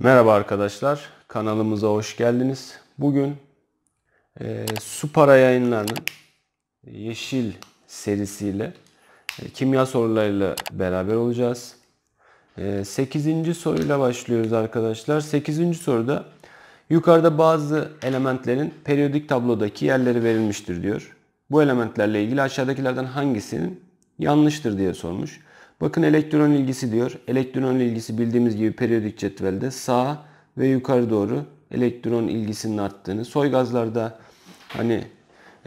Merhaba arkadaşlar, kanalımıza hoş geldiniz. Bugün e, Supara yayınlarının Yeşil serisiyle e, kimya sorularıyla beraber olacağız. E, 8. soruyla başlıyoruz arkadaşlar. 8. soruda yukarıda bazı elementlerin periyodik tablodaki yerleri verilmiştir diyor. Bu elementlerle ilgili aşağıdakilerden hangisinin yanlıştır diye sormuş. Bakın elektron ilgisi diyor. Elektron ilgisi bildiğimiz gibi periyodik cetvelde sağ ve yukarı doğru elektron ilgisinin arttığını, soy gazlarda hani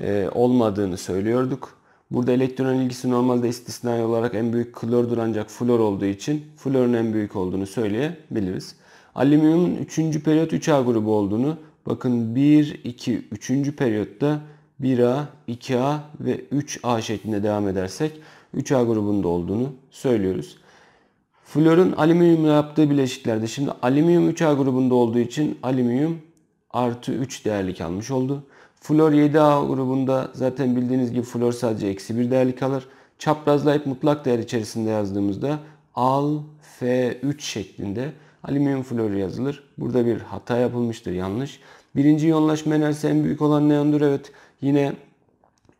e, olmadığını söylüyorduk. Burada elektron ilgisi normalde istisnai olarak en büyük klordur ancak flor olduğu için florun en büyük olduğunu söyleyebiliriz. Alüminyumun 3. periyot 3A grubu olduğunu bakın 1, 2, 3. periyotta 1A, 2A ve 3A şeklinde devam edersek 3A grubunda olduğunu söylüyoruz. Florun alüminyumla yaptığı bileşiklerde şimdi alüminyum 3A grubunda olduğu için alüminyum artı 3 değerlik almış oldu. Flor 7A grubunda zaten bildiğiniz gibi flor sadece eksi 1 değerlik alır. Çaprazlayıp mutlak değer içerisinde yazdığımızda al F3 şeklinde alüminyum floru yazılır. Burada bir hata yapılmıştır yanlış. Birinci yoğunlaşma enerjisi en büyük olan neondur. Evet yine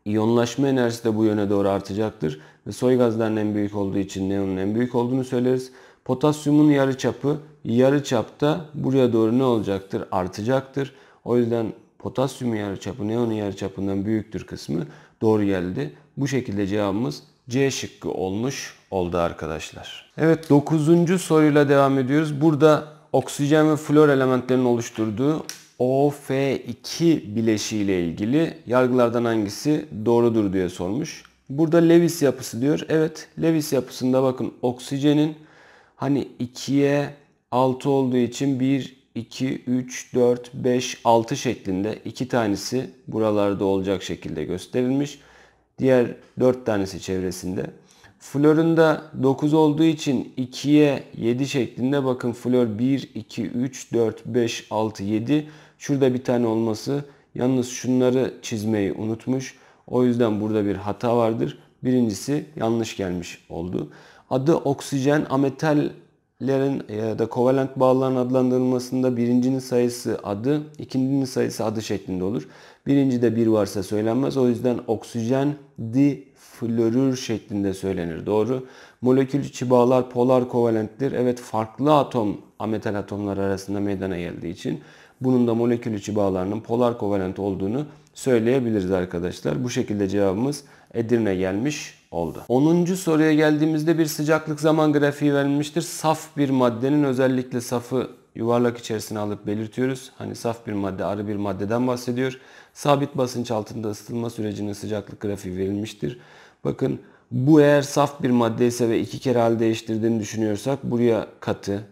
İyonlaşma enerjisi de bu yöne doğru artacaktır. Ve soy gazların en büyük olduğu için neonun en büyük olduğunu söyleriz. Potasyumun yarı çapı yarı çapta buraya doğru ne olacaktır? Artacaktır. O yüzden potasyumun yarı çapı neonun yarı çapından büyüktür kısmı doğru geldi. Bu şekilde cevabımız C şıkkı olmuş oldu arkadaşlar. Evet 9. soruyla devam ediyoruz. Burada oksijen ve flor elementlerinin oluşturduğu OF2 bileşiğiyle ilgili yargılardan hangisi doğrudur diye sormuş. Burada Lewis yapısı diyor. Evet Lewis yapısında bakın oksijenin hani 2'ye 6 olduğu için 1, 2, 3, 4, 5, 6 şeklinde 2 tanesi buralarda olacak şekilde gösterilmiş. Diğer 4 tanesi çevresinde. Flöründe 9 olduğu için 2'ye 7 şeklinde bakın flör 1, 2, 3, 4, 5, 6, 7. Şurada bir tane olması. Yalnız şunları çizmeyi unutmuş. O yüzden burada bir hata vardır. Birincisi yanlış gelmiş oldu. Adı oksijen ametallerin e, ya da kovalent bağların adlandırılmasında birincinin sayısı adı, ikincinin sayısı adı şeklinde olur. birinci de bir varsa söylenmez. O yüzden oksijen di flörür şeklinde söylenir. Doğru. Molekül içi bağlar polar kovalenttir. Evet farklı atom ametal atomlar arasında meydana geldiği için bunun da molekül içi bağlarının polar kovalent olduğunu söyleyebiliriz arkadaşlar. Bu şekilde cevabımız Edirne gelmiş oldu. 10. soruya geldiğimizde bir sıcaklık zaman grafiği verilmiştir. Saf bir maddenin özellikle safı yuvarlak içerisine alıp belirtiyoruz. Hani saf bir madde, arı bir maddeden bahsediyor. Sabit basınç altında ısıtılma sürecinin sıcaklık grafiği verilmiştir. Bakın bu eğer saf bir madde ise ve iki kere hal değiştirdiğini düşünüyorsak buraya katı,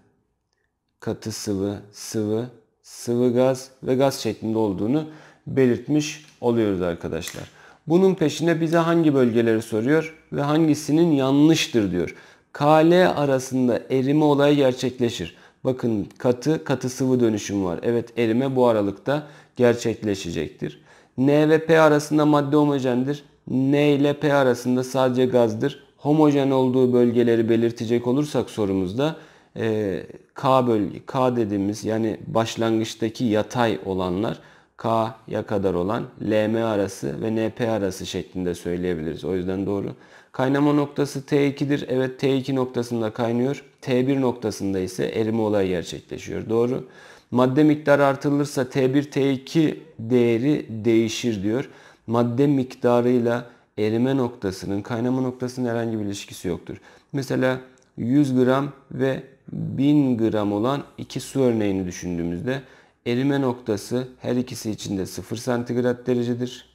katı sıvı, sıvı, sıvı gaz ve gaz şeklinde olduğunu belirtmiş oluyoruz arkadaşlar. Bunun peşine bize hangi bölgeleri soruyor ve hangisinin yanlıştır diyor. KL arasında erime olayı gerçekleşir. Bakın katı katı sıvı dönüşüm var. Evet erime bu aralıkta gerçekleşecektir. N ve P arasında madde homojendir. N ile P arasında sadece gazdır. Homojen olduğu bölgeleri belirtecek olursak sorumuzda e, K bölge K dediğimiz yani başlangıçtaki yatay olanlar K'ya kadar olan LM arası ve NP arası şeklinde söyleyebiliriz. O yüzden doğru. Kaynama noktası T2'dir. Evet T2 noktasında kaynıyor. T1 noktasında ise erime olayı gerçekleşiyor. Doğru. Madde miktarı artırılırsa T1 T2 değeri değişir diyor. Madde miktarıyla erime noktasının kaynama noktasının herhangi bir ilişkisi yoktur. Mesela 100 gram ve 1000 gram olan iki su örneğini düşündüğümüzde erime noktası her ikisi içinde de 0 santigrat derecedir.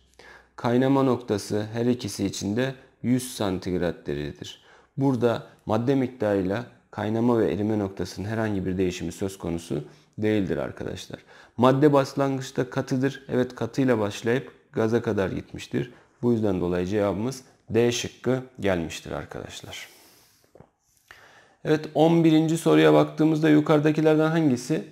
Kaynama noktası her ikisi içinde. de 100 santigrat derecedir. Burada madde miktarıyla kaynama ve erime noktasının herhangi bir değişimi söz konusu değildir arkadaşlar. Madde başlangıçta katıdır. Evet katıyla başlayıp gaza kadar gitmiştir. Bu yüzden dolayı cevabımız D şıkkı gelmiştir arkadaşlar. Evet 11. soruya baktığımızda yukarıdakilerden hangisi?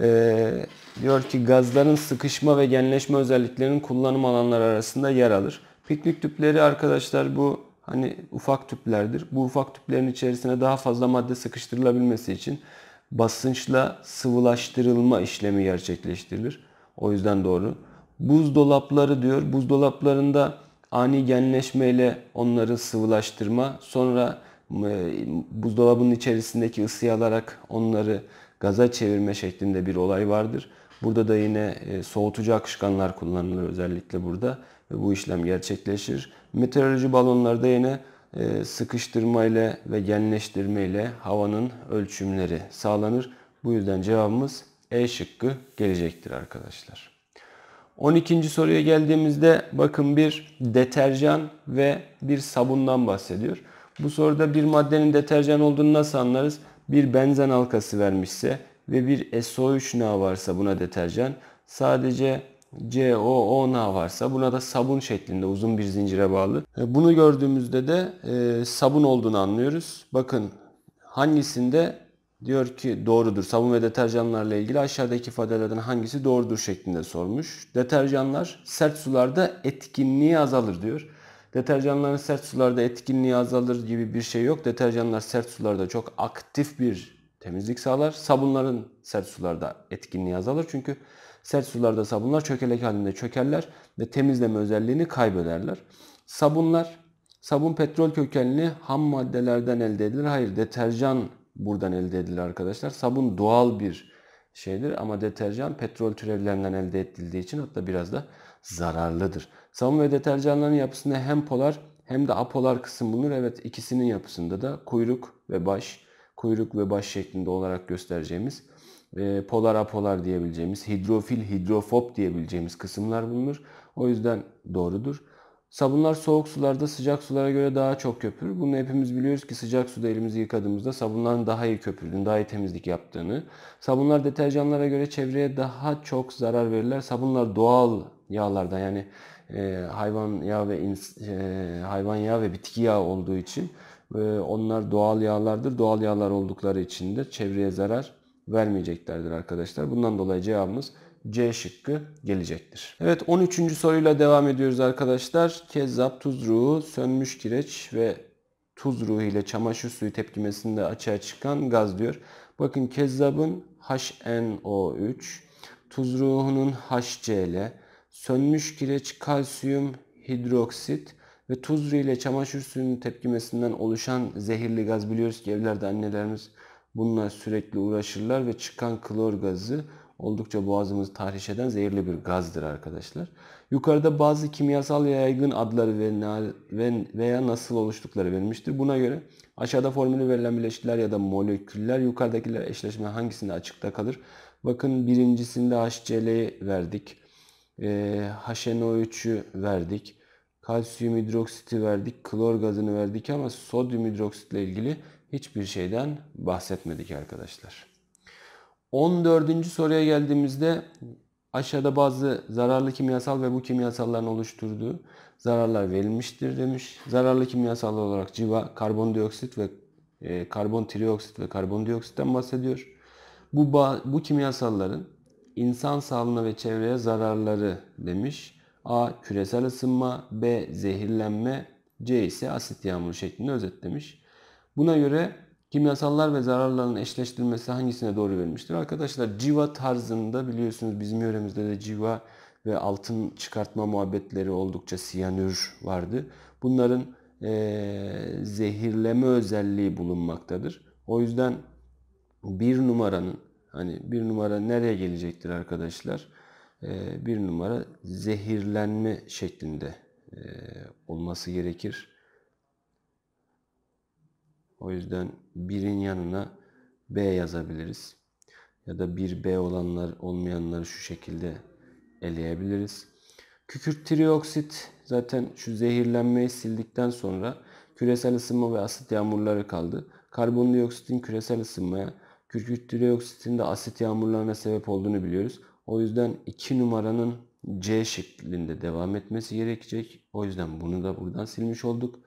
Ee, diyor ki gazların sıkışma ve genleşme özelliklerinin kullanım alanları arasında yer alır. Piknik tüpleri arkadaşlar bu hani ufak tüplerdir. Bu ufak tüplerin içerisine daha fazla madde sıkıştırılabilmesi için basınçla sıvılaştırılma işlemi gerçekleştirilir. O yüzden doğru. Buzdolapları diyor. Buzdolaplarında ani genleşmeyle onları sıvılaştırma. Sonra e, buzdolabının içerisindeki ısıyı alarak onları gaza çevirme şeklinde bir olay vardır. Burada da yine e, soğutucu akışkanlar kullanılır özellikle burada bu işlem gerçekleşir. Meteoroloji balonlarda yine e, sıkıştırma ile ve genleştirme ile havanın ölçümleri sağlanır. Bu yüzden cevabımız E şıkkı gelecektir arkadaşlar. 12. soruya geldiğimizde bakın bir deterjan ve bir sabundan bahsediyor. Bu soruda bir maddenin deterjan olduğunu nasıl anlarız? Bir benzen halkası vermişse ve bir SO3 nağı varsa buna deterjan. Sadece COONA varsa buna da sabun şeklinde uzun bir zincire bağlı. E, bunu gördüğümüzde de e, sabun olduğunu anlıyoruz. Bakın hangisinde diyor ki doğrudur. Sabun ve deterjanlarla ilgili aşağıdaki ifadelerden hangisi doğrudur şeklinde sormuş. Deterjanlar sert sularda etkinliği azalır diyor. Deterjanların sert sularda etkinliği azalır gibi bir şey yok. Deterjanlar sert sularda çok aktif bir temizlik sağlar. Sabunların sert sularda etkinliği azalır çünkü Sert sularda sabunlar çökelek halinde çökerler ve temizleme özelliğini kaybederler. Sabunlar, sabun petrol kökenli ham maddelerden elde edilir. Hayır deterjan buradan elde edilir arkadaşlar. Sabun doğal bir şeydir ama deterjan petrol türevlerinden elde edildiği için hatta biraz da zararlıdır. Sabun ve deterjanların yapısında hem polar hem de apolar kısım bulunur. Evet ikisinin yapısında da kuyruk ve baş, kuyruk ve baş şeklinde olarak göstereceğimiz e, polar apolar diyebileceğimiz, hidrofil, hidrofob diyebileceğimiz kısımlar bulunur. O yüzden doğrudur. Sabunlar soğuk sularda sıcak sulara göre daha çok köpürür. Bunu hepimiz biliyoruz ki sıcak suda elimizi yıkadığımızda sabunların daha iyi köpürdüğünü, daha iyi temizlik yaptığını. Sabunlar deterjanlara göre çevreye daha çok zarar verirler. Sabunlar doğal yağlardan yani e, hayvan yağı ve ins- e, hayvan yağı ve bitki yağı olduğu için e, onlar doğal yağlardır. Doğal yağlar oldukları için de çevreye zarar vermeyeceklerdir arkadaşlar. Bundan dolayı cevabımız C şıkkı gelecektir. Evet 13. soruyla devam ediyoruz arkadaşlar. Kezzap tuzruğu sönmüş kireç ve tuzruğu ile çamaşır suyu tepkimesinde açığa çıkan gaz diyor. Bakın kezzabın HNO3, tuzruğunun HCl, sönmüş kireç kalsiyum hidroksit ve tuzru ile çamaşır suyunun tepkimesinden oluşan zehirli gaz biliyoruz ki evlerde annelerimiz Bununla sürekli uğraşırlar ve çıkan klor gazı oldukça boğazımızı tahriş eden zehirli bir gazdır arkadaşlar. Yukarıda bazı kimyasal yaygın adları ve veya nasıl oluştukları verilmiştir. Buna göre aşağıda formülü verilen bileşikler ya da moleküller yukarıdakiler eşleşme hangisinde açıkta kalır? Bakın birincisinde HCl'yi verdik. Ee, HNO3'ü verdik. Kalsiyum hidroksiti verdik. Klor gazını verdik ama sodyum hidroksitle ilgili hiçbir şeyden bahsetmedik arkadaşlar. 14. soruya geldiğimizde aşağıda bazı zararlı kimyasal ve bu kimyasalların oluşturduğu zararlar verilmiştir demiş. Zararlı kimyasal olarak civa, karbondioksit ve e, karbon trioksit ve karbondioksitten bahsediyor. Bu, bu kimyasalların insan sağlığına ve çevreye zararları demiş. A. Küresel ısınma B. Zehirlenme C ise asit yağmuru şeklinde özetlemiş. Buna göre kimyasallar ve zararların eşleştirilmesi hangisine doğru verilmiştir? Arkadaşlar civa tarzında biliyorsunuz bizim yöremizde de civa ve altın çıkartma muhabbetleri oldukça siyanür vardı. Bunların e, zehirleme özelliği bulunmaktadır. O yüzden bir numaranın hani bir numara nereye gelecektir arkadaşlar? E, bir numara zehirlenme şeklinde e, olması gerekir. O yüzden 1'in yanına B yazabiliriz. Ya da 1B olanlar olmayanları şu şekilde eleyebiliriz. Kükürt trioksit zaten şu zehirlenmeyi sildikten sonra küresel ısınma ve asit yağmurları kaldı. Karbondioksitin küresel ısınmaya, kükürt trioksitin de asit yağmurlarına sebep olduğunu biliyoruz. O yüzden 2 numaranın C şeklinde devam etmesi gerekecek. O yüzden bunu da buradan silmiş olduk.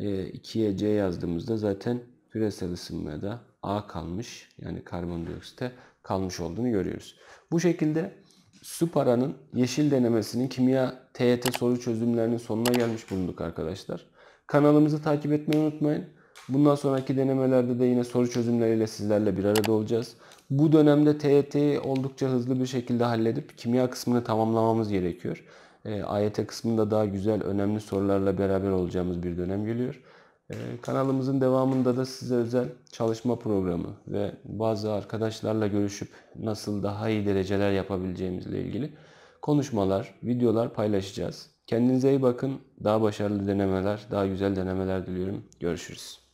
2'ye ee, C yazdığımızda zaten küresel ısınmaya da A kalmış yani karbondioksite kalmış olduğunu görüyoruz. Bu şekilde su paranın yeşil denemesinin kimya TYT soru çözümlerinin sonuna gelmiş bulunduk arkadaşlar. Kanalımızı takip etmeyi unutmayın. Bundan sonraki denemelerde de yine soru çözümleriyle sizlerle bir arada olacağız. Bu dönemde TYT'yi oldukça hızlı bir şekilde halledip kimya kısmını tamamlamamız gerekiyor. E, AYT kısmında daha güzel, önemli sorularla beraber olacağımız bir dönem geliyor. E, kanalımızın devamında da size özel çalışma programı ve bazı arkadaşlarla görüşüp nasıl daha iyi dereceler yapabileceğimizle ilgili konuşmalar, videolar paylaşacağız. Kendinize iyi bakın. Daha başarılı denemeler, daha güzel denemeler diliyorum. Görüşürüz.